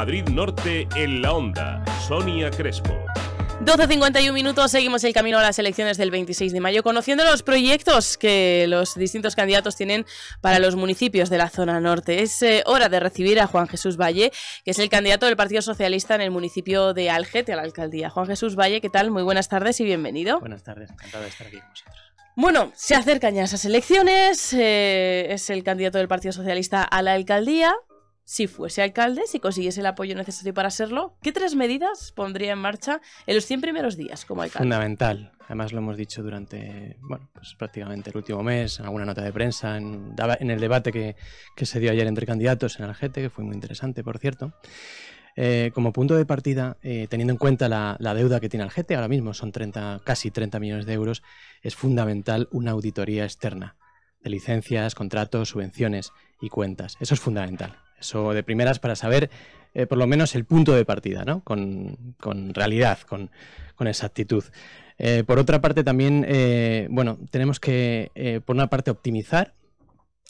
Madrid Norte en la onda, Sonia Crespo. 12.51 minutos, seguimos el camino a las elecciones del 26 de mayo, conociendo los proyectos que los distintos candidatos tienen para los municipios de la zona norte. Es eh, hora de recibir a Juan Jesús Valle, que es el candidato del Partido Socialista en el municipio de Algete, a la alcaldía. Juan Jesús Valle, ¿qué tal? Muy buenas tardes y bienvenido. Buenas tardes, encantado de estar aquí con vosotros. Bueno, se acercan ya esas elecciones, eh, es el candidato del Partido Socialista a la alcaldía si fuese alcalde, si consiguiese el apoyo necesario para serlo, ¿qué tres medidas pondría en marcha en los 100 primeros días como alcalde? Fundamental. Además lo hemos dicho durante, bueno, pues prácticamente el último mes, en alguna nota de prensa, en, el debate que, se dio ayer entre candidatos en Algete, que fue muy interesante, por cierto. Eh, como punto de partida, eh, teniendo en cuenta la, deuda que tiene Algete, ahora mismo son casi 30 millones de euros, es fundamental una auditoría externa de licencias, contratos, subvenciones y cuentas. Eso es fundamental. Eso de primeras para saber eh, por lo menos el punto de partida, ¿no? Con, realidad, con, exactitud. Eh, por otra parte, también, eh, bueno, tenemos que, por una parte, optimizar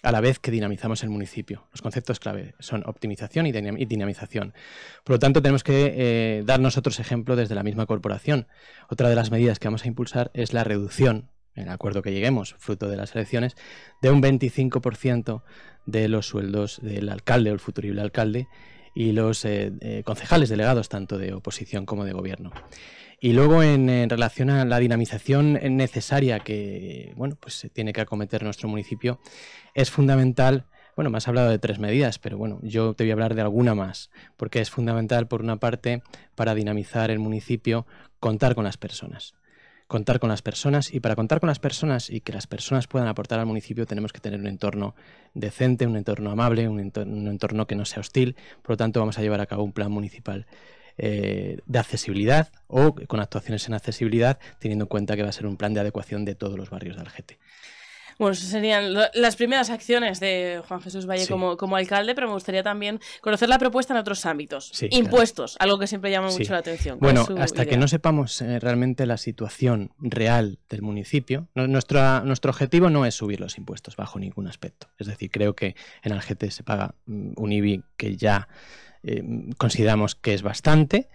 a la vez que dinamizamos el municipio. Los conceptos clave son optimización y, dinamización. Por lo tanto, tenemos que darnos otros ejemplos desde la misma corporación. Otra de las medidas que vamos a impulsar es la reducción el acuerdo que lleguemos, fruto de las elecciones, de un 25% de los sueldos del alcalde o el futurible alcalde y los eh, eh, concejales delegados tanto de oposición como de gobierno. Y luego en, relación a la dinamización necesaria que bueno, pues tiene que acometer nuestro municipio, es fundamental, bueno, me has hablado de tres medidas, pero bueno, yo te voy a hablar de alguna más, porque es fundamental por una parte para dinamizar el municipio contar con las personas contar con las personas y para contar con las personas y que las personas puedan aportar al municipio tenemos que tener un entorno decente, un entorno amable, un entorno, que no sea hostil. Por lo tanto, vamos a llevar a cabo un plan municipal eh, de accesibilidad o con actuaciones en accesibilidad, teniendo en cuenta que va a ser un plan de adecuación de todos los barrios de Algete. Bueno, esas serían las primeras acciones de Juan Jesús Valle como, alcalde, pero me gustaría también conocer la propuesta en otros ámbitos. Impuestos, algo que siempre llama mucho la atención. Bueno, hasta que no sepamos eh, realmente la situación real del municipio, nuestro objetivo no es subir los impuestos bajo ningún aspecto. Es decir, creo que en Algete se paga mm, un IBI que ya eh, consideramos que es bastante,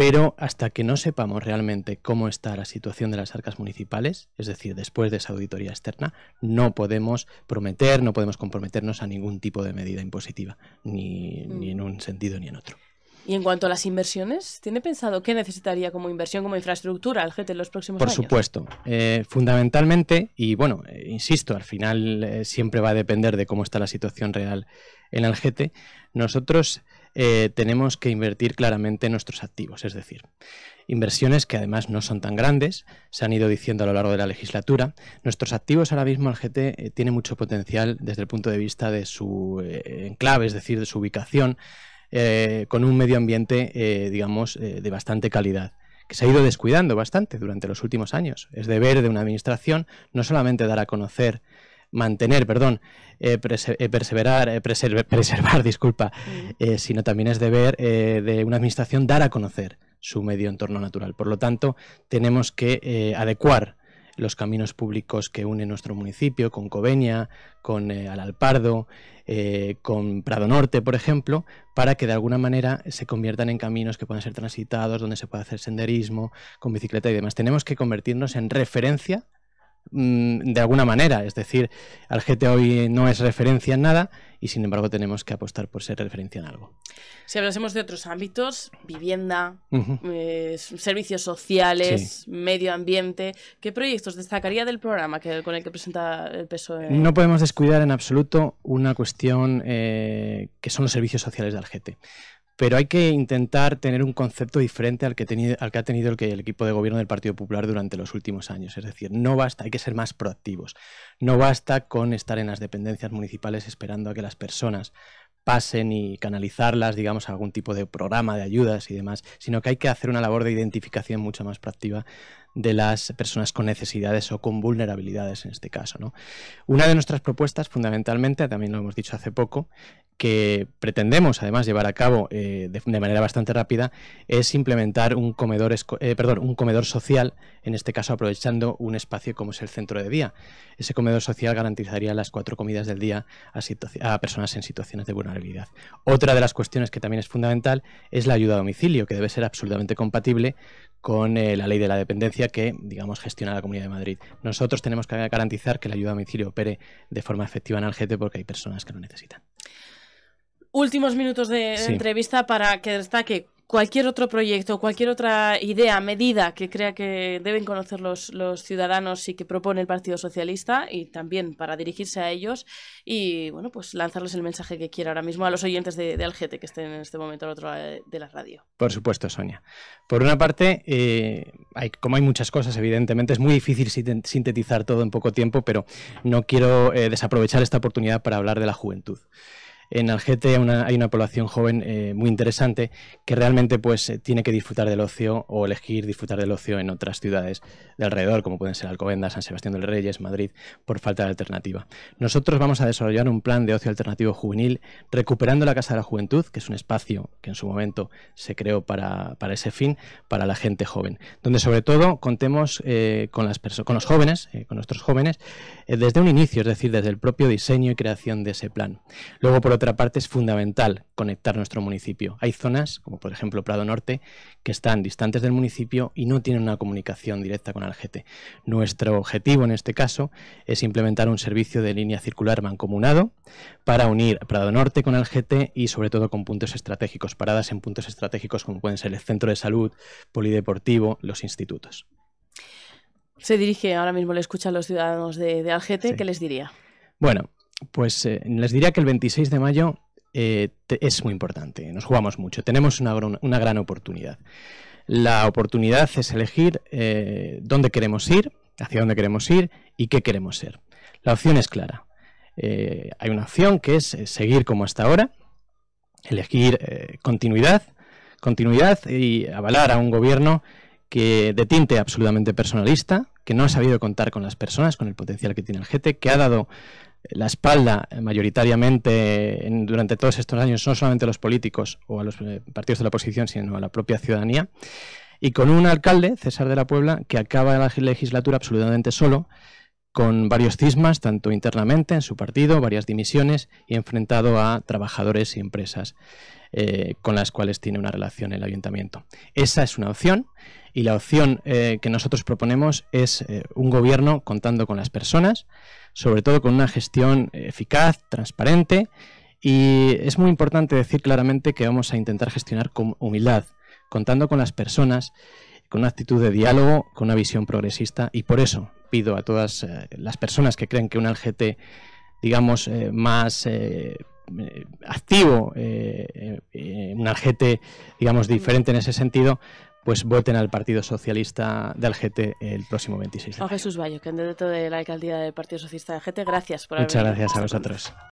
pero hasta que no sepamos realmente cómo está la situación de las arcas municipales, es decir, después de esa auditoría externa, no podemos prometer, no podemos comprometernos a ningún tipo de medida impositiva, ni, ni mm. en un sentido ni en otro. Y en cuanto a las inversiones, ¿tiene pensado qué necesitaría como inversión, como infraestructura el GT en los próximos años? Por supuesto. Eh, fundamentalmente, y bueno, eh, insisto, al final eh, siempre va a depender de cómo está la situación real en el GT, nosotros tenemos que invertir claramente nuestros activos, es decir, inversiones que además no son tan grandes, se han ido diciendo a lo largo de la legislatura. Nuestros activos ahora mismo, el GT, tiene mucho potencial desde el punto de vista de su enclave, es decir, de su ubicación, eh, con un medio ambiente, eh, digamos, eh, de bastante calidad que se ha ido descuidando bastante durante los últimos años. Es deber de una administración no solamente dar a conocer, mantener, perdón, perseverar, preservar, disculpa, sino también es deber de una administración dar a conocer su medio entorno natural. Por lo tanto, tenemos que adecuar los caminos públicos que une nuestro municipio con Coveña, con Alpardo, eh, Alalpardo, eh, con Prado Norte, por ejemplo, para que de alguna manera se conviertan en caminos que puedan ser transitados, donde se pueda hacer senderismo con bicicleta y demás. Tenemos que convertirnos en referencia Mm, de alguna manera. Es decir, al GT hoy no es referencia en nada y sin embargo tenemos que apostar por ser referencia en algo. Si hablásemos de otros ámbitos, vivienda, eh, servicios sociales, medio ambiente, ¿qué proyectos destacaría del programa que, con el que presenta el PSOE? No podemos descuidar en absoluto una cuestión eh, que son los servicios sociales del GT pero hay que intentar tener un concepto diferente al que, ha tenido el, el, equipo de gobierno del Partido Popular durante los últimos años. Es decir, no basta, hay que ser más proactivos. No basta con estar en las dependencias municipales esperando a que las personas pasen y canalizarlas, digamos, a algún tipo de programa de ayudas y demás, sino que hay que hacer una labor de identificación mucho más proactiva de las personas con necesidades o con vulnerabilidades en este caso. Una de nuestras propuestas, fundamentalmente, también lo hemos dicho hace poco, que pretendemos además llevar a cabo eh, de, manera bastante rápida es implementar un comedor, eh, perdón, un comedor social, en este caso aprovechando un espacio como es el centro de día. Ese comedor social garantizaría las cuatro comidas del día a, a personas en situaciones de vulnerabilidad. Otra de las cuestiones que también es fundamental es la ayuda a domicilio, que debe ser absolutamente compatible con eh, la ley de la dependencia que, digamos, gestiona la Comunidad de Madrid. Nosotros tenemos que garantizar que la ayuda a domicilio opere de forma efectiva en Algete porque hay personas que lo necesitan últimos minutos de entrevista para que destaque cualquier otro proyecto, cualquier otra idea, medida que crea que deben conocer los, ciudadanos y que propone el Partido Socialista y también para dirigirse a ellos y bueno, pues lanzarles el mensaje que quiera ahora mismo a los oyentes de, Algete que estén en este momento al otro lado de la radio. Por supuesto, Sonia. Por una parte, eh, hay, como hay muchas cosas, evidentemente es muy difícil sintetizar todo en poco tiempo, pero no quiero eh, desaprovechar esta oportunidad para hablar de la juventud en Algete hay una población joven eh, muy interesante que realmente pues eh, tiene que disfrutar del ocio o elegir disfrutar del ocio en otras ciudades de alrededor, como pueden ser Alcobendas, San Sebastián del Reyes, Madrid, por falta de alternativa. Nosotros vamos a desarrollar un plan de ocio alternativo juvenil recuperando la Casa de la Juventud, que es un espacio que en su momento se creó para, ese fin, para la gente joven, donde sobre todo contemos eh, con, las con los jóvenes, con nuestros jóvenes, eh, desde un inicio, es decir, desde el propio diseño y creación de ese plan. Luego, por otra parte, es fundamental conectar nuestro municipio. Hay zonas, como por ejemplo Prado Norte, que están distantes del municipio y no tienen una comunicación directa con Algete. Nuestro objetivo en este caso es implementar un servicio de línea circular mancomunado para unir Prado Norte con Algete y sobre todo con puntos estratégicos, paradas en puntos estratégicos como pueden ser el centro de salud, polideportivo, los institutos se dirige ahora mismo, le escucha a los ciudadanos de, de Algete, ¿qué les diría? Bueno, pues eh, les diría que el 26 de mayo eh, es muy importante, nos jugamos mucho, tenemos una, gran oportunidad. La oportunidad es elegir eh, dónde queremos ir, hacia dónde queremos ir y qué queremos ser. La opción es clara. hay una opción que es seguir como hasta ahora, elegir continuidad, continuidad y avalar a un gobierno que de tinte absolutamente personalista, que no ha sabido contar con las personas, con el potencial que tiene el GT, e, que ha dado la espalda eh, mayoritariamente durante todos estos años, no solamente a los políticos o a los eh, partidos de la oposición, sino a la propia ciudadanía, y con un alcalde, César de la Puebla, que acaba la legislatura absolutamente solo, con varios cismas, tanto internamente en su partido, varias dimisiones y enfrentado a trabajadores y empresas eh, con las cuales tiene una relación el ayuntamiento. Esa es una opción y la opción eh, que nosotros proponemos es eh, un gobierno contando con las personas, sobre todo con una gestión eficaz, transparente y es muy importante decir claramente que vamos a intentar gestionar con humildad, contando con las personas, con una actitud de diálogo, con una visión progresista y por eso pido a todas eh, las personas que creen que un LGT, digamos, eh, más eh, activo, un LGT, digamos, diferente en ese sentido, pues voten al Partido Socialista de Algete el próximo 26 de mayo. Jesús Bayo, candidato de la alcaldía del Partido Socialista de Algete, gracias por haber Muchas gracias a vosotros.